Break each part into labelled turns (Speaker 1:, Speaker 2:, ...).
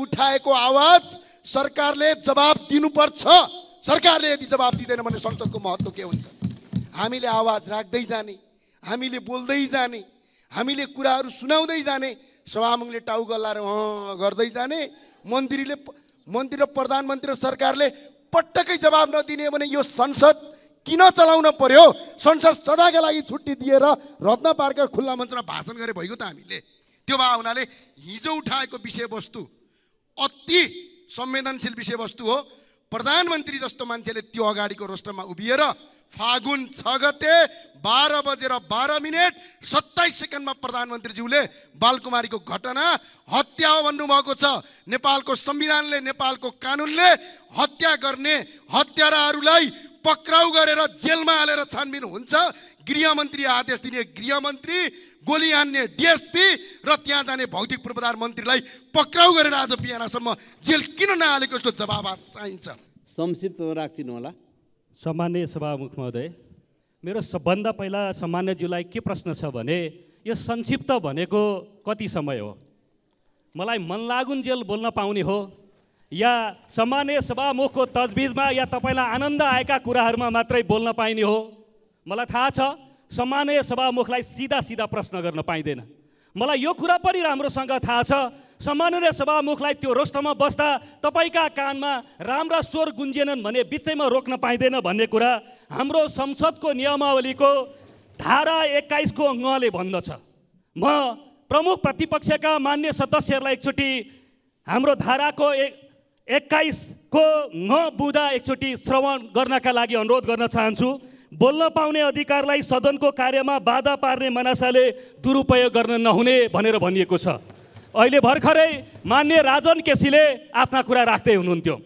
Speaker 1: उठाएको आवाज सरकारले जवाब दिनुपर्छ सरकारले यदि जवाब दिँदैन भने संसदको महत्त्व के हुन्छ हामीले आवाज राख्दै जाने हामीले बोल्दै जाने हामीले कुराहरू सुनाउँदै जाने सभामुखले टाउ गल्लाएर गर्दै जाने मन्त्रीले मन्त्री र प्रधानमन्त्री र सरकारले पटक्कै जवाब नदिने भने यो संसद किन चलाउन पर्यो संसद सदाका लागि छुट्टी दिएर रत्न पार्कर खुल्ला मञ्चमा भाषण गरे भइगयो त हामीले त्यो भए हुनाले हिजो उठाएको विषयवस्तु अति संवेदनशील विषयवस्तु हो प्रधानमन्त्री जस्तो मान्छेले त्यो अगाडिको रोस्टरमा उभिएर फागुन छ गते बाह्र बजेर बाह्र मिनट सत्ताइस सेकेन्डमा प्रधानमन्त्रीज्यूले बालकुमारीको घटना हत्या हो भन्नुभएको छ नेपालको संविधानले नेपालको कानुनले हत्या गर्ने हत्याराहरूलाई पक्राउ गरेर जेलमा हालेर छानबिन हुन्छ गृहमन्त्री आदेश दिने गृहमन्त्री गोली हान्ने डिएसपी र त्यहाँ जाने भौतिक पूर्वाधार मन्त्रीलाई पक्राउ गरेर आज बिहानसम्म जेल किन नहालेको यसको जवाब चाहिन्छ
Speaker 2: संक्षिप्त राखिदिनु होला सामान्य सभामुख महोदय मेरो सबभन्दा पहिला सामान्यज्यूलाई के प्रश्न छ भने यो संक्षिप्त भनेको कति समय हो मलाई मनलागुन जेल बोल्न पाउने हो या सामान्य सभामुखको तजबिजमा या तपाईँलाई आनन्द आएका कुराहरूमा मात्रै बोल्न पाइने हो मलाई थाहा छ सामान्य सभामुखलाई सिधा सिधा प्रश्न गर्न पाइँदैन मलाई यो कुरा पनि राम्रोसँग थाहा छ सामान्य सभामुखलाई त्यो रोष्टमा बस्दा तपाईँका कानमा राम्रा स्वर गुन्जेनन् भने बिचैमा रोक्न पाइँदैन भन्ने कुरा हाम्रो संसदको नियमावलीको धारा एक्काइसको अङ्गले भन्दछ म प्रमुख प्रतिपक्षका मान्य सदस्यहरूलाई एकचोटि हाम्रो धाराको एक एक्काइसको म बुदा एकचोटि श्रवण गर्नका लागि अनुरोध गर्न चाहन्छु बोल्न पाउने अधिकारलाई सदनको कार्यमा बाधा पार्ने मनासाले दुरुपयोग गर्न नहुने भनेर भनिएको छ अहिले भर्खरै मान्य राजन केसीले आफ्ना कुरा राख्दै हुनुहुन्थ्यो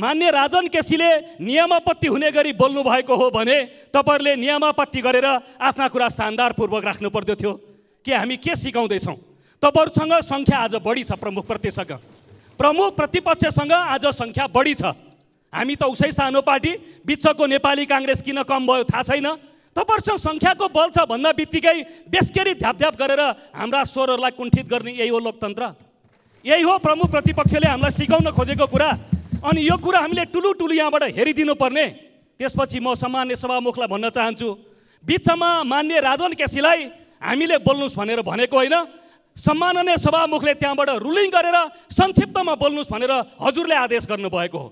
Speaker 2: मान्य राजन केसीले नियमापत्ति हुने गरी बोल्नु भएको हो भने तपाईँहरूले नियमापत्ति गरेर आफ्ना कुरा शानदारपूर्वक राख्नु पर्दथ्यो कि हामी के सिकाउँदैछौँ तपाईँहरूसँग सङ्ख्या आज बढी छ प्रमुख प्रत्यसँग प्रमुख प्रतिपक्षसँग आज सङ्ख्या बढी छ हामी त उसै सानो पार्टी बिचको नेपाली काङ्ग्रेस किन कम भयो थाहा छैन तपाईँहरूसँग सङ्ख्याको बल छ भन्दा बित्तिकै बेसकेरी ध्यापध्याप गरेर हाम्रा स्वरहरूलाई कुण्ठित गर्ने यही हो लोकतन्त्र यही हो प्रमुख प्रतिपक्षले हामीलाई सिकाउन खोजेको कुरा अनि यो कुरा हामीले टुलु टुलु यहाँबाट हेरिदिनु पर्ने त्यसपछि म सामान्य सभामुखलाई भन्न चाहन्छु बिचमा मान्य राजन केसीलाई हामीले बोल्नुहोस् भनेर भनेको होइन सम्माननीय सभामुखले त्यहाँबाट रुलिङ गरेर संक्षिप्तमा बोल्नुहोस् भनेर हजुरले आदेश गर्नुभएको हो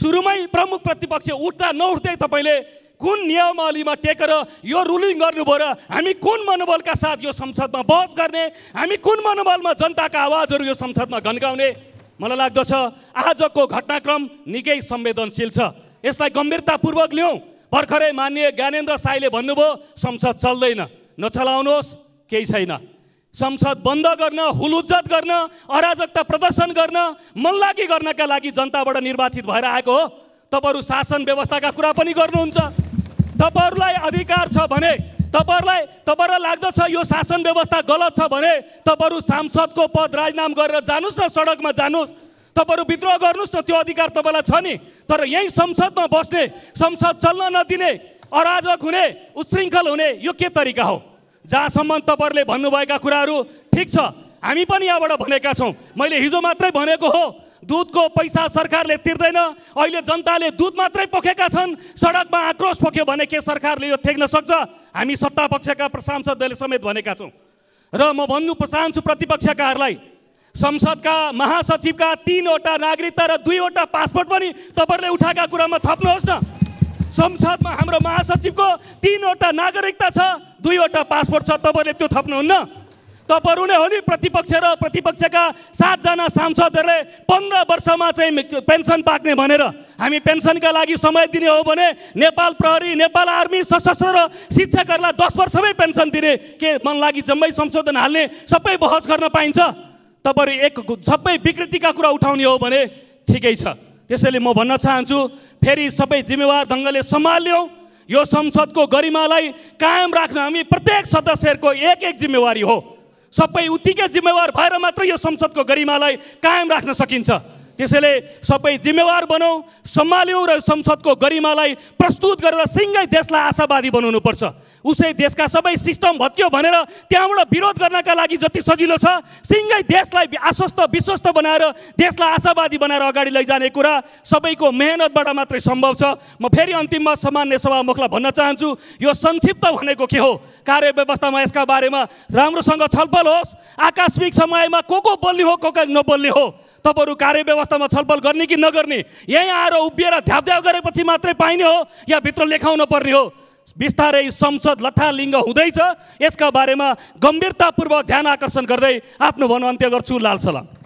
Speaker 2: सुरुमै प्रमुख प्रतिपक्ष उठ्दा नउठ्दै तपाईँले कुन नियमावलीमा टेकेर यो रुलिङ गर्नुभयो र हामी कुन मनोबलका साथ यो संसदमा बहस गर्ने हामी कुन मनोबलमा जनताका आवाजहरू यो संसदमा घन्काउने मलाई लाग्दछ आजको घटनाक्रम निकै संवेदनशील छ यसलाई गम्भीरतापूर्वक लिउँ भर्खरै मान्य ज्ञानेन्द्र साईले भन्नुभयो संसद चल्दैन नचलाउनुहोस् केही छैन संसद बन्द गर्न हुलुज्जत गर्न अराजकता प्रदर्शन गर्न मनलागी गर्नका लागि जनताबाट निर्वाचित भएर आएको हो तपाईँहरू शासन व्यवस्थाका कुरा पनि गर्नुहुन्छ तपाईँहरूलाई अधिकार छ भने तपाईँहरूलाई तपाईँहरूलाई लाग्दछ यो शासन व्यवस्था गलत छ भने तपाईँहरू सांसदको पद राजनाम गरेर जानुहोस् न सडकमा जानुहोस् तपाईँहरू विद्रोह गर्नुहोस् न त्यो अधिकार तपाईँलाई छ नि तर यही संसदमा बस्ने संसद चल्न नदिने अराजक हुने उशृङ्खल हुने यो के तरिका हो जहाँसम्म तपाईँहरूले भन्नुभएका कुराहरू ठिक छ हामी पनि यहाँबाट भनेका छौँ मैले हिजो मात्रै भनेको हो दुधको पैसा सरकारले तिर्दैन अहिले जनताले दुध मात्रै पोखेका छन् सडकमा आक्रोश पोख्यो भने के सरकारले यो थ्याक्न सक्छ हामी सत्ता पक्षका सांसदहरूले समेत भनेका छौँ र म भन्नु चाहन्छु प्रतिपक्षकाहरूलाई संसदका महासचिवका तिनवटा नागरिकता र दुईवटा पासपोर्ट पनि तपाईँहरूले उठाएका कुरामा थप्नुहोस् न संसदमा हाम्रो महासचिवको तिनवटा नागरिकता छ दुईवटा पासपोर्ट छ तपाईँले त्यो थप्नुहुन्न तपाईँहरू नै हो नि प्रतिपक्ष र प्रतिपक्षका सातजना सांसदहरूले पन्ध्र वर्षमा चाहिँ पेन्सन पाक्ने भनेर हामी पेन्सनका लागि समय दिने हो भने नेपाल प्रहरी नेपाल आर्मी सशस्त्र र शिक्षकहरूलाई दस वर्षमै पेन्सन दिने के मन लागि जम्मै संशोधन हाल्ने सबै बहस गर्न पाइन्छ तपाईँहरू एक सबै विकृतिका कुरा उठाउने हो भने ठिकै छ त्यसैले म भन्न चाहन्छु फेरि सबै जिम्मेवार ढङ्गले सम्हाल्यौँ यो संसदको गरिमालाई कायम राख्न हामी प्रत्येक सदस्यहरूको एक एक जिम्मेवारी हो सबै उत्तिकै जिम्मेवार भएर मात्र यो संसदको गरिमालाई कायम राख्न सकिन्छ त्यसैले सबै जिम्मेवार बनाऊ सम्हाल्यौँ र संसदको गरिमालाई प्रस्तुत गरेर सिँगै देशलाई आशावादी बनाउनुपर्छ उसै देशका सबै सिस्टम भत्कियो भनेर त्यहाँबाट विरोध गर्नका लागि जति सजिलो छ सिँगै देशलाई आश्वस्त विश्वस्त बनाएर देशलाई आशावादी बनाएर अगाडि लैजाने कुरा सबैको मेहनतबाट मात्रै सम्भव छ म फेरि अन्तिममा सामान्य सभामुखलाई भन्न चाहन्छु यो संक्षिप्त भनेको के हो कार्य व्यवस्थामा यसका बारेमा राम्रोसँग छलफल होस् आकस्मिक समयमा को को बोल्ने हो को को नबोल्ने हो तपाईँहरू व्यवस्थामा छलफल गर्ने कि नगर्ने यहीँ आएर उभिएर ध्याप गरेपछि मात्रै पाइने हो या भित्र लेखाउन पर्ने हो बिस्तारै संसद लथालिङ्ग हुँदैछ यसका बारेमा गम्भीरतापूर्वक ध्यान आकर्षण गर्दै आफ्नो भनौँ अन्त्य गर्छु लाल सलाम